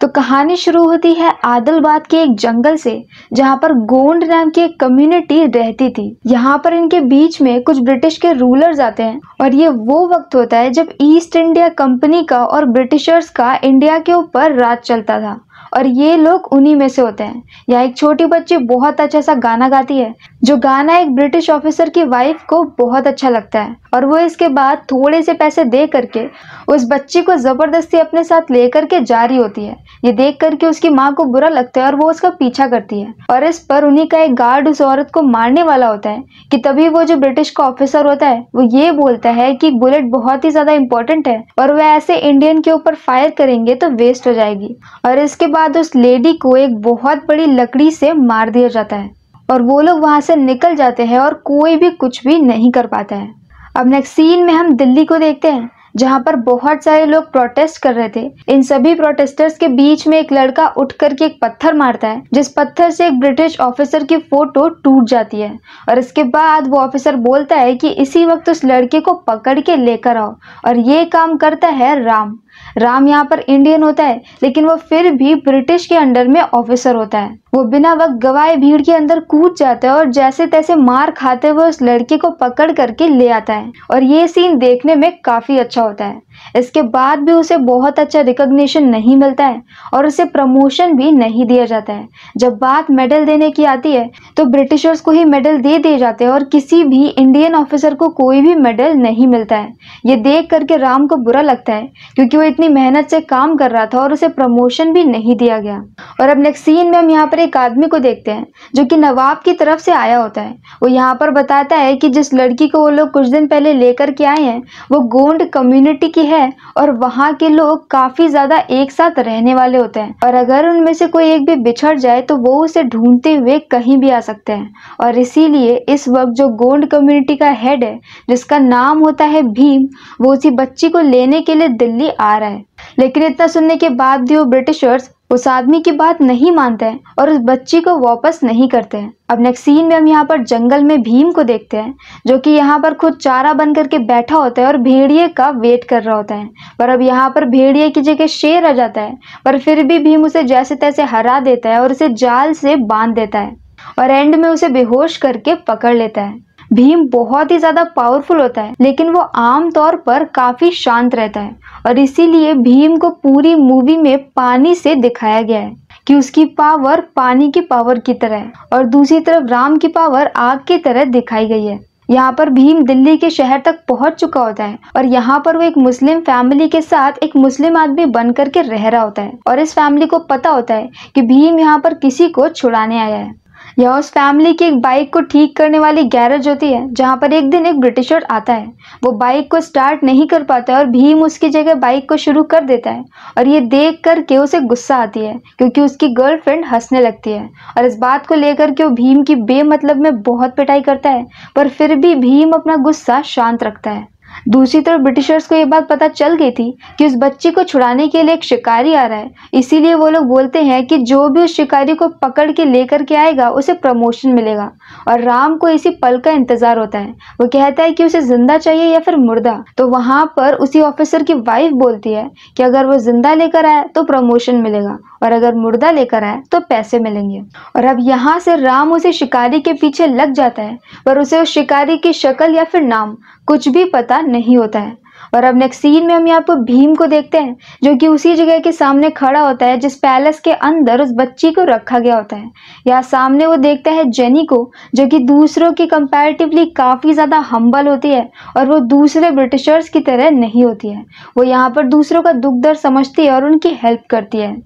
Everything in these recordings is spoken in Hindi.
तो कहानी शुरू होती है आदिलबाद के एक जंगल से जहाँ पर गोंड नाम की एक कम्युनिटी रहती थी यहाँ पर इनके बीच में कुछ ब्रिटिश के रूलर्स आते हैं और ये वो वक्त होता है जब ईस्ट इंडिया कंपनी का और ब्रिटिशर्स का इंडिया के ऊपर राज चलता था और ये लोग उन्हीं में से होते हैं यहाँ एक छोटी बच्ची बहुत अच्छा सा गाना गाती है जो गाना एक ब्रिटिश ऑफिसर की वाइफ को बहुत अच्छा लगता है और वो इसके बाद थोड़े से पैसे दे करके उस बच्ची को ज़बरदस्ती अपने साथ ले करके जा रही होती है ये देख करके उसकी माँ को बुरा लगता है और वो उसका पीछा करती है और इस पर उन्हीं का एक गार्ड उस औरत को मारने वाला होता है कि तभी वो जो ब्रिटिश का ऑफिसर होता है वो ये बोलता है कि बुलेट बहुत ही ज़्यादा इंपॉर्टेंट है और वह ऐसे इंडियन के ऊपर फायर करेंगे तो वेस्ट हो जाएगी और इसके बाद बाद उस लेडी को एक बहुत बड़ी लकड़ी से मार दिया जाता है और वो लोग वहाँ से निकल जाते हैं और कोई भी कुछ भी नहीं कर पाता है अब नेक्स्ट सीन में हम दिल्ली को देखते हैं जहाँ पर बहुत सारे लोग प्रोटेस्ट कर रहे थे इन सभी प्रोटेस्टर्स के बीच में एक लड़का उठ करके एक पत्थर मारता है जिस पत्थर से एक ब्रिटिश ऑफिसर की फोटो टूट जाती है और इसके बाद वो ऑफिसर बोलता है कि इसी वक्त उस लड़के को पकड़ के लेकर आओ और ये काम करता है राम राम यहाँ पर इंडियन होता है लेकिन वो फिर भी ब्रिटिश के अंडर में ऑफिसर होता है वो बिना वक्त गवाए भीड़ के अंदर कूद जाता है और जैसे तैसे मार खाते हुए उस लड़के को पकड़ करके ले आता है और ये सीन देखने में काफ़ी अच्छा होता है इसके बाद भी उसे बहुत अच्छा रिकॉग्निशन नहीं मिलता है और उसे प्रमोशन भी नहीं दिया जाता है जब बात मेडल देने की आती है तो ब्रिटिशर्स को ही मेडल दे दिए जाते हैं और किसी भी इंडियन ऑफिसर को कोई भी मेडल नहीं मिलता है ये देख करके राम को बुरा लगता है क्योंकि वो इतनी मेहनत से काम कर रहा था और उसे प्रमोशन भी नहीं दिया गया और अब नेक्स्ट सीन में हम यहाँ पर एक आदमी को देखते हैं जो कि नवाब की तरफ से आया होता है वो यहाँ पर बताता है कि जिस लड़की को वो लोग कुछ दिन पहले लेकर के आए हैं वो गोंड कम्युनिटी की है और वहाँ के लोग काफ़ी ज़्यादा एक साथ रहने वाले होते हैं और अगर उनमें से कोई एक भी बिछड़ जाए तो वो उसे ढूंढते हुए कहीं भी आ सकते हैं और इसीलिए इस वक्त जो गोंड कम्युनिटी का हेड है जिसका नाम होता है भीम वो उसी बच्ची को लेने के लिए दिल्ली आ जा रहा है लेकिन इतना सुनने के बाद भी वो ब्रिटिशर्स उस आदमी की बात नहीं मानते हैं और उस बच्ची को वापस नहीं करते हैं अब नेक्स्ट सीन में हम यहाँ पर जंगल में भीम को देखते हैं जो कि यहाँ पर खुद चारा बन करके बैठा होता है और भेड़िए का वेट कर रहा होता है पर अब यहाँ पर भेड़िए की जगह शेर आ जाता है पर फिर भी भीम उसे जैसे तैसे हरा देता है और उसे जाल से बांध देता है और एंड में उसे बेहोश करके पकड़ लेता है भीम बहुत ही ज़्यादा पावरफुल होता है लेकिन वो आमतौर पर काफ़ी शांत रहता है और इसीलिए भीम को पूरी मूवी में पानी से दिखाया गया है कि उसकी पावर पानी की पावर की तरह है और दूसरी तरफ राम की पावर आग की तरह दिखाई गई है यहाँ पर भीम दिल्ली के शहर तक पहुँच चुका होता है और यहाँ पर वो एक मुस्लिम फैमिली के साथ एक मुस्लिम आदमी बन करके रह रहा होता है और इस फैमिली को पता होता है कि भीम यहाँ पर किसी को छुड़ाने आया है यह उस फैमिली की एक बाइक को ठीक करने वाली गैरेज होती है जहाँ पर एक दिन एक ब्रिटिशर आता है वो बाइक को स्टार्ट नहीं कर पाता और भीम उसकी जगह बाइक को शुरू कर देता है और ये देख कर के उसे गुस्सा आती है क्योंकि उसकी गर्लफ्रेंड हंसने लगती है और इस बात को लेकर के वो भीम की बेमतलब में बहुत पिटाई करता है पर फिर भी भीम अपना गुस्सा शांत रखता है दूसरी तरफ ब्रिटिशर्स को ये बात पता चल गई थी कि उस बच्ची को छुड़ाने के लिए एक शिकारी आ रहा है इसीलिए वो लोग बोलते हैं कि जो भी उस शिकारी को पकड़ के लेकर के आएगा उसे प्रमोशन मिलेगा और राम को इसी पल का इंतजार होता है वो कहता है कि उसे जिंदा चाहिए या फिर मुर्दा तो वहाँ पर उसी ऑफिसर की वाइफ बोलती है कि अगर वो जिंदा लेकर आए तो प्रमोशन मिलेगा और अगर मुर्दा लेकर आए तो पैसे मिलेंगे और अब यहाँ से राम उसे शिकारी के पीछे लग जाता है पर उसे उस शिकारी की शक्ल या फिर नाम कुछ भी पता नहीं होता है और अब नेक्स्ट सीन में हम यहाँ पर भीम को देखते हैं जो कि उसी जगह के सामने खड़ा होता है जिस पैलेस के अंदर उस बच्ची को रखा गया होता है यहाँ सामने वो देखता है जेनी को जो कि दूसरों की कंपैरेटिवली काफ़ी ज़्यादा हम्बल होती है और वो दूसरे ब्रिटिशर्स की तरह नहीं होती है वो यहाँ पर दूसरों का दुख दर्द समझती है और उनकी हेल्प करती है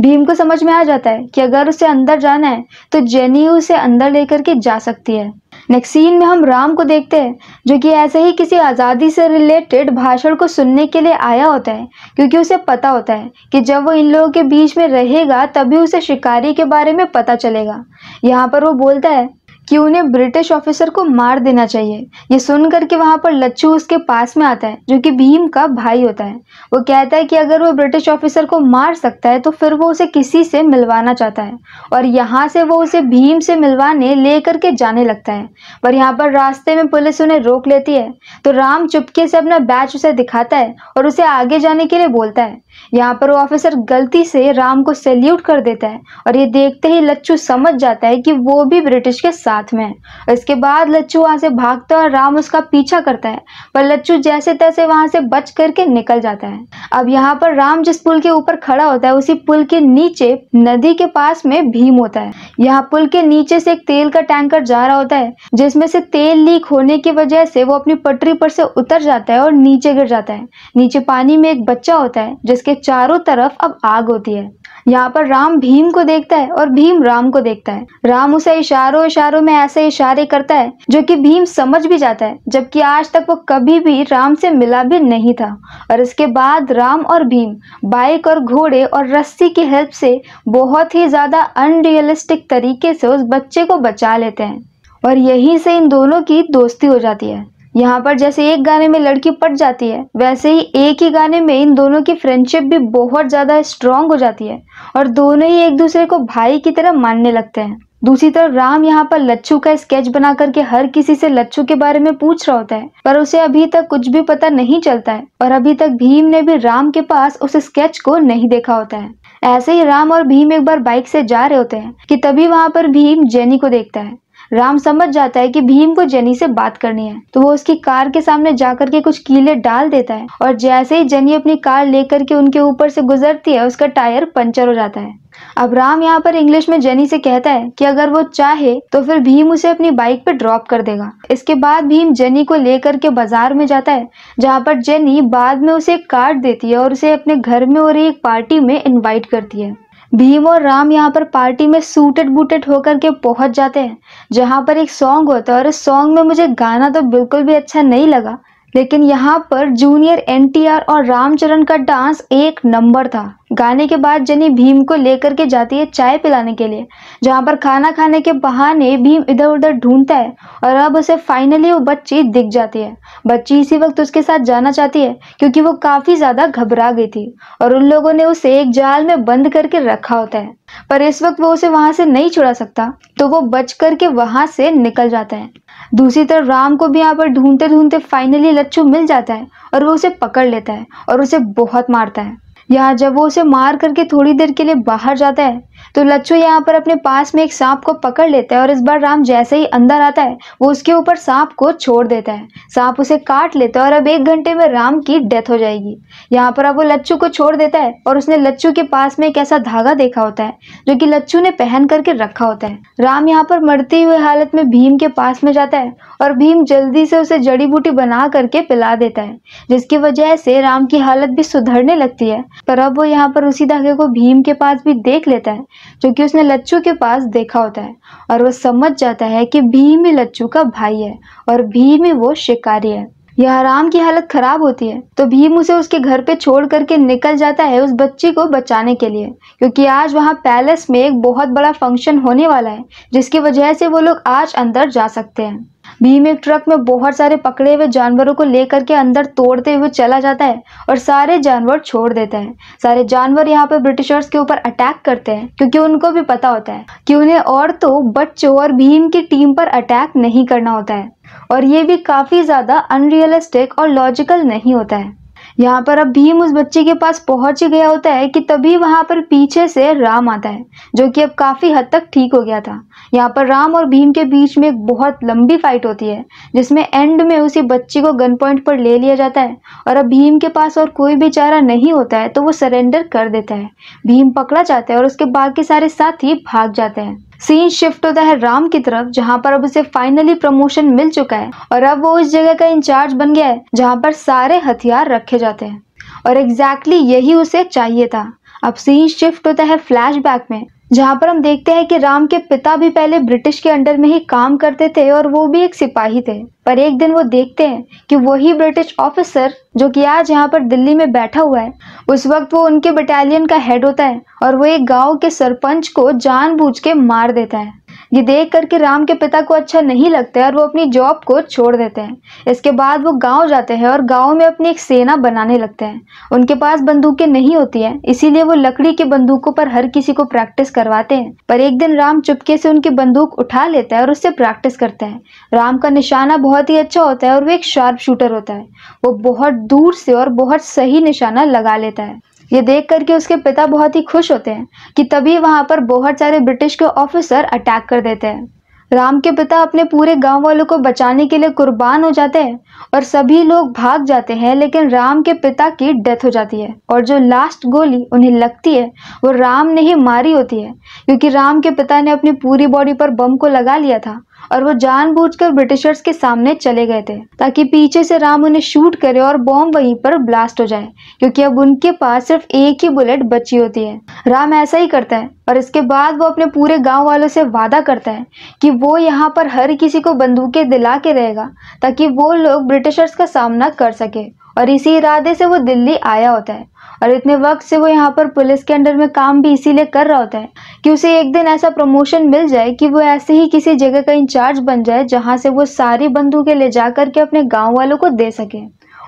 भीम को समझ में आ जाता है कि अगर उसे अंदर जाना है तो जेनी उसे अंदर लेकर के जा सकती है नेक्स्ट सीन में हम राम को देखते हैं जो कि ऐसे ही किसी आज़ादी से रिलेटेड भाषण को सुनने के लिए आया होता है क्योंकि उसे पता होता है कि जब वो इन लोगों के बीच में रहेगा तभी उसे शिकारी के बारे में पता चलेगा यहाँ पर वो बोलता है कि उन्हें ब्रिटिश ऑफिसर को मार देना चाहिए ये सुन कर के वहाँ पर लच्छू उसके पास में आता है जो कि भीम का भाई होता है वो कहता है कि अगर वो ब्रिटिश ऑफिसर को मार सकता है तो फिर वो उसे किसी से मिलवाना चाहता है और यहाँ से वो उसे भीम से मिलवाने ले करके जाने लगता है पर यहाँ पर रास्ते में पुलिस उन्हें रोक लेती है तो राम चुपके से अपना बैच उसे दिखाता है और उसे आगे जाने के लिए बोलता है यहाँ पर वो ऑफिसर गलती से राम को सैल्यूट कर देता है और ये देखते ही लच्छू समझ जाता है कि वो भी ब्रिटिश के साथ साथ में इसके बाद लच्छू वहां से भागता है और राम उसका पीछा करता है पर लच्छू जैसे तैसे वहां से बच करके निकल जाता है अब यहाँ पर राम जिस पुल के ऊपर खड़ा होता है उसी पुल के नीचे नदी के पास में भीम होता है यहाँ पुल के नीचे से एक तेल का टैंकर जा रहा होता है जिसमें से तेल लीक होने की वजह से वो अपनी पटरी पर से उतर जाता है और नीचे गिर जाता है नीचे पानी में एक बच्चा होता है जिसके चारों तरफ अब आग होती है यहाँ पर राम भीम को देखता है और भीम राम को देखता है राम उसे इशारों इशारों में ऐसे इशारे करता है जो कि भीम समझ भी जाता है जबकि आज तक वो कभी भी राम से मिला भी नहीं था और इसके बाद राम और भीम बाइक और घोड़े और रस्सी की हेल्प से बहुत ही ज़्यादा अनरियलिस्टिक तरीके से उस बच्चे को बचा लेते हैं और यहीं से इन दोनों की दोस्ती हो जाती है यहाँ पर जैसे एक गाने में लड़की पट जाती है वैसे ही एक ही गाने में इन दोनों की फ्रेंडशिप भी बहुत ज़्यादा स्ट्रांग हो जाती है और दोनों ही एक दूसरे को भाई की तरह मानने लगते हैं दूसरी तरफ राम यहाँ पर लच्छू का स्केच बना करके हर किसी से लच्छू के बारे में पूछ रहा होता है पर उसे अभी तक कुछ भी पता नहीं चलता है और अभी तक भीम ने भी राम के पास उस स्केच को नहीं देखा होता है ऐसे ही राम और भीम एक बार बाइक से जा रहे होते हैं कि तभी वहाँ पर भीम जेनी को देखता है राम समझ जाता है कि भीम को जेनी से बात करनी है तो वो उसकी कार के सामने जाकर के कुछ कीले डाल देता है और जैसे ही जेनी अपनी कार लेकर के उनके ऊपर से गुजरती है उसका टायर पंचर हो जाता है अब राम यहाँ पर इंग्लिश में जेनी से कहता है कि अगर वो चाहे तो फिर भीम उसे अपनी बाइक पर ड्रॉप कर देगा इसके बाद भीम जेनी को लेकर के बाजार में जाता है जहाँ पर जेनी बाद में उसे एक कार्ड देती है और उसे अपने घर में और एक पार्टी में इनवाइट करती है भीम और राम यहाँ पर पार्टी में सूटेड बूटेड होकर के पहुंच जाते हैं जहाँ पर एक सॉन्ग होता है और इस सॉन्ग में मुझे गाना तो बिल्कुल भी अच्छा नहीं लगा लेकिन यहाँ पर जूनियर एनटीआर और रामचरण का डांस एक नंबर था गाने के बाद जनी भीम को लेकर के जाती है चाय पिलाने के लिए जहाँ पर खाना खाने के बहाने भीम इधर उधर ढूंढता है और अब उसे फाइनली वो बच्ची दिख जाती है बच्ची इसी वक्त उसके साथ जाना चाहती है क्योंकि वो काफ़ी ज़्यादा घबरा गई थी और उन लोगों ने उसे एक जाल में बंद करके रखा होता है पर इस वक्त वो उसे वहां से नहीं छुड़ा सकता तो वो बच करके वहां से निकल जाता है दूसरी तरफ राम को भी यहाँ पर ढूंढते ढूंढते फाइनली लच्छू मिल जाता है और वो उसे पकड़ लेता है और उसे बहुत मारता है यहाँ जब वो उसे मार करके थोड़ी देर के लिए बाहर जाता है तो लच्छू यहाँ पर अपने पास में एक सांप को पकड़ लेता है और इस बार राम जैसे ही अंदर आता है वो उसके ऊपर सांप को छोड़ देता है सांप उसे काट लेता है और अब एक घंटे में राम की डेथ हो जाएगी यहाँ पर अब वो लच्छू को छोड़ देता है और उसने लच्छू के पास में एक ऐसा धागा देखा होता है जो की लच्छू ने पहन करके रखा होता है राम यहाँ पर मरती हुए हालत में भीम के पास में जाता है और भीम जल्दी से उसे जड़ी बूटी बना करके पिला देता है जिसकी वजह से राम की हालत भी सुधरने लगती है पर अब वो यहाँ पर उसी धागे को भीम के पास भी देख लेता है जो कि उसने लच्छू के पास देखा होता है और वो समझ जाता है कि भीम ही लच्छू का भाई है और भीम ही वो शिकारी है यह हराम की हालत खराब होती है तो भीम उसे उसके घर पे छोड़ करके निकल जाता है उस बच्ची को बचाने के लिए क्योंकि आज वहाँ पैलेस में एक बहुत बड़ा फंक्शन होने वाला है जिसकी वजह से वो लोग आज अंदर जा सकते हैं भीम एक ट्रक में बहुत सारे पकड़े हुए जानवरों को लेकर के अंदर तोड़ते हुए चला जाता है और सारे जानवर छोड़ देता है सारे जानवर यहाँ पर ब्रिटिशर्स के ऊपर अटैक करते हैं क्योंकि उनको भी पता होता है कि उन्हें और तो बच्चों और भीम की टीम पर अटैक नहीं करना होता है और ये भी काफ़ी ज़्यादा अनरियलिस्टिक और लॉजिकल नहीं होता है यहाँ पर अब भीम उस बच्चे के पास पहुंच गया होता है कि तभी वहाँ पर पीछे से राम आता है जो कि अब काफ़ी हद तक ठीक हो गया था यहाँ पर राम और भीम के बीच में एक बहुत लंबी फाइट होती है जिसमें एंड में उसी बच्ची को गन पॉइंट पर ले लिया जाता है और अब भीम के पास और कोई भी चारा नहीं होता है तो वो सरेंडर कर देता है भीम पकड़ा जाता है और उसके बाकी सारे साथ भाग जाते हैं सीन शिफ्ट होता है राम की तरफ जहाँ पर अब उसे फाइनली प्रमोशन मिल चुका है और अब वो उस जगह का इंचार्ज बन गया है जहाँ पर सारे हथियार रखे जाते हैं और एग्जैक्टली exactly यही उसे चाहिए था अब सीन शिफ्ट होता है फ्लैशबैक में जहाँ पर हम देखते हैं कि राम के पिता भी पहले ब्रिटिश के अंडर में ही काम करते थे और वो भी एक सिपाही थे पर एक दिन वो देखते हैं कि वही ब्रिटिश ऑफिसर जो कि आज यहाँ पर दिल्ली में बैठा हुआ है उस वक्त वो उनके बटालियन का हेड होता है और वो एक गांव के सरपंच को जानबूझ के मार देता है ये देख करके राम के पिता को अच्छा नहीं लगता है और वो अपनी जॉब को छोड़ देते हैं इसके बाद वो गांव जाते हैं और गांव में अपनी एक सेना बनाने लगते हैं उनके पास बंदूकें नहीं होती हैं इसीलिए वो लकड़ी के बंदूकों पर हर किसी को प्रैक्टिस करवाते हैं पर एक दिन राम चुपके से उनकी बंदूक उठा लेता है और उससे प्रैक्टिस करते हैं राम का निशाना बहुत ही अच्छा होता है और वो एक शार्प शूटर होता है वो बहुत दूर से और बहुत सही निशाना लगा लेता है ये देख करके उसके पिता बहुत ही खुश होते हैं कि तभी वहां पर बहुत सारे ब्रिटिश के ऑफिसर अटैक कर देते हैं राम के पिता अपने पूरे गांव वालों को बचाने के लिए कुर्बान हो जाते हैं और सभी लोग भाग जाते हैं लेकिन राम के पिता की डेथ हो जाती है और जो लास्ट गोली उन्हें लगती है वो राम ने ही मारी होती है क्योंकि राम के पिता ने अपनी पूरी बॉडी पर बम को लगा लिया था और वो जानबूझकर ब्रिटिशर्स के सामने चले गए थे ताकि पीछे से राम उन्हें शूट करे और बॉम्ब वहीं पर ब्लास्ट हो जाए क्योंकि अब उनके पास सिर्फ एक ही बुलेट बची होती है राम ऐसा ही करता है और इसके बाद वो अपने पूरे गांव वालों से वादा करता है कि वो यहाँ पर हर किसी को बंदूकें दिला के रहेगा ताकि वो लोग ब्रिटिशर्स का सामना कर सके और इसी इरादे से वो दिल्ली आया होता है और इतने वक्त से वो यहाँ पर पुलिस के अंडर में काम भी इसीलिए कर रहा होता है कि उसे एक दिन ऐसा प्रमोशन मिल जाए कि वो ऐसे ही किसी जगह का इंचार्ज बन जाए जहाँ से वो सारी बंदूकें ले जा करके अपने गाँव वालों को दे सके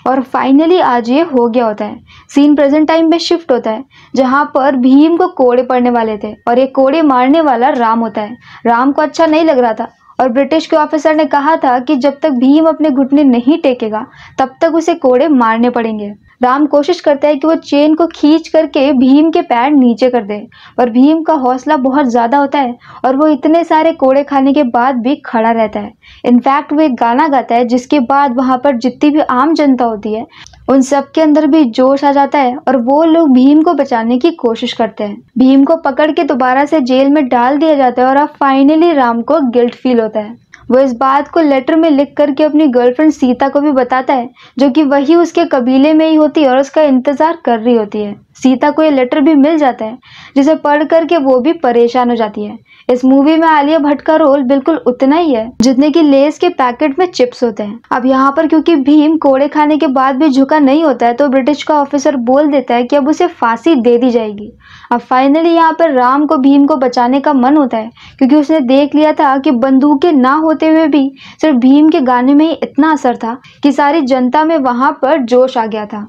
और फाइनली आज ये हो गया होता है सीन प्रेजेंट टाइम में शिफ्ट होता है जहाँ पर भीम को कोड़े पड़ने वाले थे और ये कोड़े मारने वाला राम होता है राम को अच्छा नहीं लग रहा था और ब्रिटिश के ऑफिसर ने कहा था कि जब तक भीम अपने घुटने नहीं टेकेगा तब तक उसे कोड़े मारने पड़ेंगे राम कोशिश करता है कि वो चेन को खींच करके भीम के पैर नीचे कर दे पर भीम का हौसला बहुत ज़्यादा होता है और वो इतने सारे कोड़े खाने के बाद भी खड़ा रहता है इनफैक्ट वो एक गाना गाता है जिसके बाद वहाँ पर जितनी भी आम जनता होती है उन सब के अंदर भी जोश आ जाता है और वो लोग भीम को बचाने की कोशिश करते हैं भीम को पकड़ के दोबारा से जेल में डाल दिया जाता है और अब फाइनली राम को गिल्ट फील होता है वो इस बात को लेटर में लिख करके अपनी गर्लफ्रेंड सीता को भी बताता है जो कि वही उसके कबीले में ही होती है और उसका इंतज़ार कर रही होती है सीता को ये लेटर भी मिल जाता है जिसे पढ़ करके वो भी परेशान हो जाती है इस मूवी में आलिया भट्ट का रोल बिल्कुल उतना ही है जितने की लेस के पैकेट में चिप्स होते हैं अब यहाँ पर क्योंकि भीम कोड़े खाने के बाद भी झुका नहीं होता है तो ब्रिटिश का ऑफिसर बोल देता है कि अब उसे फांसी दे दी जाएगी अब फाइनली यहाँ पर राम को भीम को बचाने का मन होता है क्योंकि उसने देख लिया था कि बंदूकें ना होते हुए भी सिर्फ भीम के गाने में ही इतना असर था कि सारी जनता में वहां पर जोश आ गया था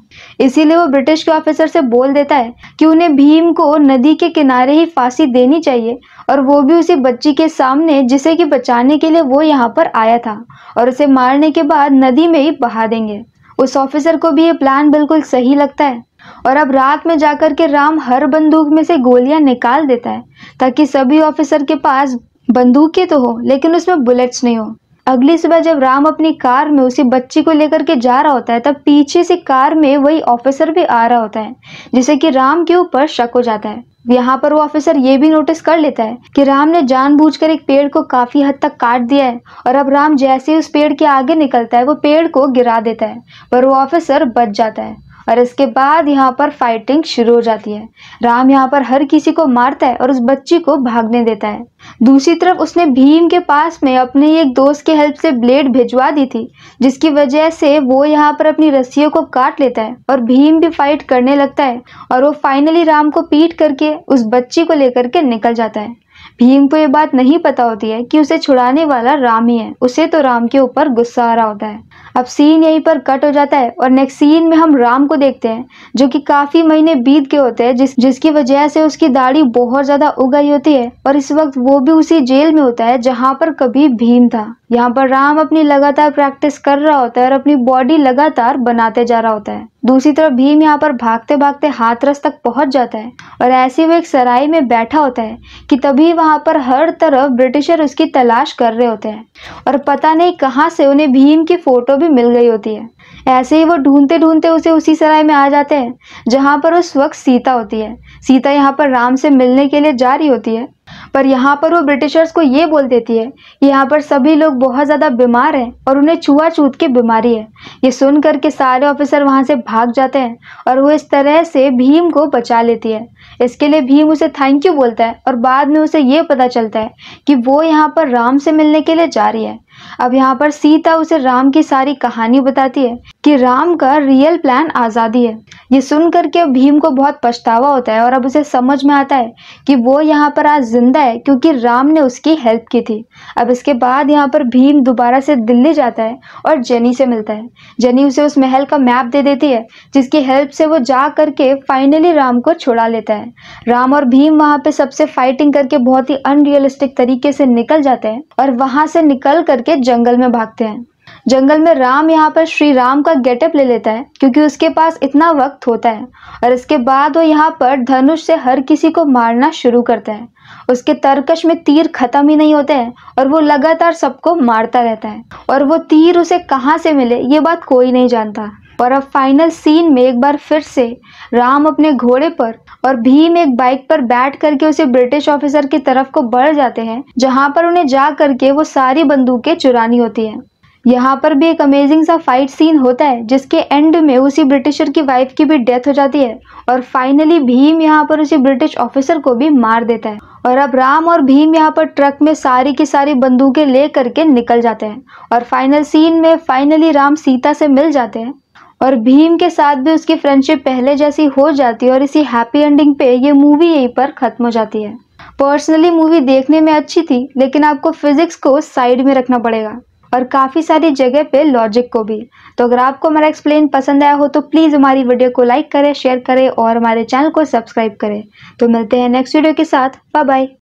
इसीलिए वो ब्रिटिश के ऑफिसर से बोल देता है कि उन्हें भीम को नदी के किनारे ही फांसी देनी चाहिए और वो भी उसी बच्ची के सामने जिसे कि बचाने के लिए वो यहाँ पर आया था और उसे मारने के बाद नदी में ही बहा देंगे उस ऑफिसर को भी ये प्लान बिल्कुल सही लगता है और अब रात में जाकर के राम हर बंदूक में से गोलियां निकाल देता है ताकि सभी ऑफिसर के पास बंदूकें तो हो लेकिन उसमें बुलेट्स नहीं हो अगली सुबह जब राम अपनी कार में उसी बच्ची को लेकर के जा रहा होता है तब पीछे से कार में वही ऑफिसर भी आ रहा होता है जिसे कि राम के ऊपर शक हो जाता है यहाँ पर वो ऑफिसर ये भी नोटिस कर लेता है कि राम ने जानबूझकर एक पेड़ को काफी हद तक काट दिया है और अब राम जैसे ही उस पेड़ के आगे निकलता है वो पेड़ को गिरा देता है पर वो ऑफिसर बच जाता है और इसके बाद यहाँ पर फाइटिंग शुरू हो जाती है राम यहाँ पर हर किसी को मारता है और उस बच्ची को भागने देता है दूसरी तरफ उसने भीम के पास में अपने एक दोस्त के हेल्प से ब्लेड भिजवा दी थी जिसकी वजह से वो यहाँ पर अपनी रस्सियों को काट लेता है और भीम भी फाइट करने लगता है और वो फाइनली राम को पीट करके उस बच्ची को लेकर के निकल जाता है भीम को ये बात नहीं पता होती है कि उसे छुड़ाने वाला राम ही है उसे तो राम के ऊपर गुस्सा आ रहा होता है अब सीन यहीं पर कट हो जाता है और नेक्स्ट सीन में हम राम को देखते हैं जो कि काफ़ी महीने बीत गए होते हैं जिस जिसकी वजह से उसकी दाढ़ी बहुत ज़्यादा उगाई होती है और इस वक्त वो भी उसी जेल में होता है जहाँ पर कभी भीम था यहाँ पर राम अपनी लगातार प्रैक्टिस कर रहा होता है और अपनी बॉडी लगातार बनाते जा रहा होता है दूसरी तरफ भीम यहाँ पर भागते भागते हाथरस तक पहुंच जाता है और ऐसे वो एक सराय में बैठा होता है कि तभी वहाँ पर हर तरफ ब्रिटिशर उसकी तलाश कर रहे होते हैं और पता नहीं कहाँ से उन्हें भीम की फ़ोटो भी मिल गई होती है ऐसे ही वो ढूंढते ढूंढते उसे उसी सराय में आ जाते हैं जहाँ पर उस वक्त सीता होती है सीता यहाँ पर राम से मिलने के लिए जा रही होती है पर यहाँ पर वो ब्रिटिशर्स को ये बोल देती है कि यहाँ पर सभी लोग बहुत ज़्यादा बीमार हैं और उन्हें छुआछूत की बीमारी है ये सुन कर के सारे ऑफिसर वहाँ से भाग जाते हैं और वो इस तरह से भीम को बचा लेती है इसके लिए भीम उसे थैंक यू बोलता है और बाद में उसे ये पता चलता है कि वो यहाँ पर राम से मिलने के लिए जा रही है अब यहाँ पर सीता उसे राम की सारी कहानी बताती है कि राम का रियल प्लान आज़ादी है ये सुन करके भीम को बहुत पछतावा होता है और अब उसे समझ में आता है कि वो यहाँ पर आज जिंदा है क्योंकि राम ने उसकी हेल्प की थी अब इसके बाद यहाँ पर भीम दोबारा से दिल्ली जाता है और जेनी से मिलता है जेनी उसे उस महल का मैप दे देती है जिसकी हेल्प से वो जा करके फाइनली राम को छुड़ा लेता है राम और भीम वहाँ पे सबसे फाइटिंग करके बहुत ही अनरियलिस्टिक तरीके से निकल जाते हैं और वहाँ से निकल करके करके जंगल में भागते हैं जंगल में राम यहाँ पर श्री राम का गेटअप ले लेता है क्योंकि उसके पास इतना वक्त होता है और इसके बाद वो यहाँ पर धनुष से हर किसी को मारना शुरू करता है उसके तर्कश में तीर खत्म ही नहीं होते हैं और वो लगातार सबको मारता रहता है और वो तीर उसे कहाँ से मिले ये बात कोई नहीं जानता और अब फाइनल सीन में एक बार फिर से राम अपने घोड़े पर और भीम एक बाइक पर बैठ करके उसे ब्रिटिश ऑफिसर की तरफ को बढ़ जाते हैं जहां पर उन्हें जा करके वो सारी बंदूकें चुरानी होती हैं यहाँ पर भी एक अमेजिंग सा फाइट सीन होता है जिसके एंड में उसी ब्रिटिशर की वाइफ की भी डेथ हो जाती है और फाइनली भीम यहाँ पर उसी ब्रिटिश ऑफिसर को भी मार देता है और अब राम और भीम यहाँ पर ट्रक में सारी की सारी बंदूकें ले करके निकल जाते हैं और फाइनल सीन में फाइनली राम सीता से मिल जाते हैं और भीम के साथ भी उसकी फ्रेंडशिप पहले जैसी हो जाती है और इसी हैप्पी एंडिंग पे ये मूवी यहीं पर ख़त्म हो जाती है पर्सनली मूवी देखने में अच्छी थी लेकिन आपको फिजिक्स को साइड में रखना पड़ेगा और काफ़ी सारी जगह पे लॉजिक को भी तो अगर आपको हमारा एक्सप्लेन पसंद आया हो तो प्लीज़ हमारी वीडियो को लाइक करें शेयर करें और हमारे चैनल को सब्सक्राइब करें तो मिलते हैं नेक्स्ट वीडियो के साथ बाय बाय